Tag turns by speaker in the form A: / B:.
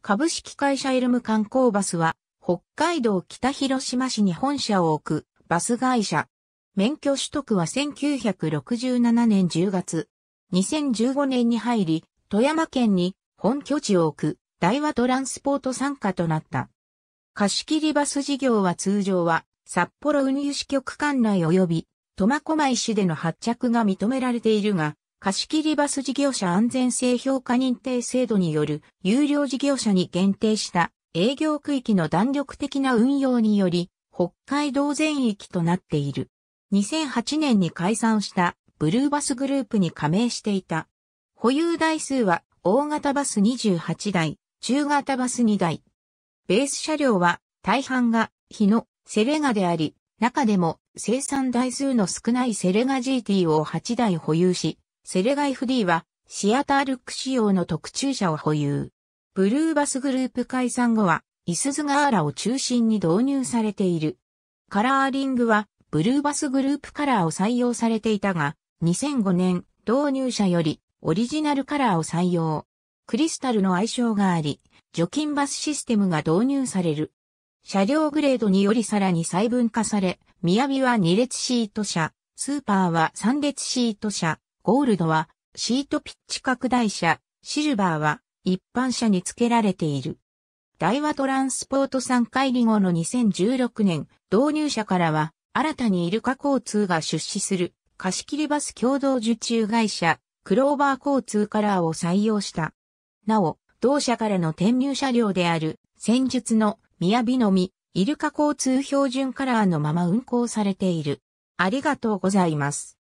A: 株式会社エルム観光バスは、北海道北広島市に本社を置くバス会社。免許取得は1967年10月。2015年に入り、富山県に本拠地を置く大和トランスポート参加となった。貸切バス事業は通常は札幌運輸支局管内及び苫小牧市での発着が認められているが、貸切バス事業者安全性評価認定制度による有料事業者に限定した営業区域の弾力的な運用により、北海道全域となっている。2008年に解散したブルーバスグループに加盟していた。保有台数は大型バス28台、中型バス2台。ベース車両は大半が日のセレガであり、中でも生産台数の少ないセレガ GT を8台保有し、セレガ FD はシアタールック仕様の特注車を保有。ブルーバスグループ解散後は、イスズガーラを中心に導入されている。カラーリングは、ブルーバスグループカラーを採用されていたが、2005年、導入車より、オリジナルカラーを採用。クリスタルの相性があり、除菌バスシステムが導入される。車両グレードによりさらに細分化され、みやは2列シート車、スーパーは3列シート車、ゴールドはシートピッチ拡大車、シルバーは一般車に付けられている。大和トランスポート3回り後の2016年導入者からは新たにイルカ交通が出資する貸切バス共同受注会社クローバー交通カラーを採用した。なお、同社からの転入車両である戦術の火のみイルカ交通標準カラーのまま運行されている。ありがとうございます。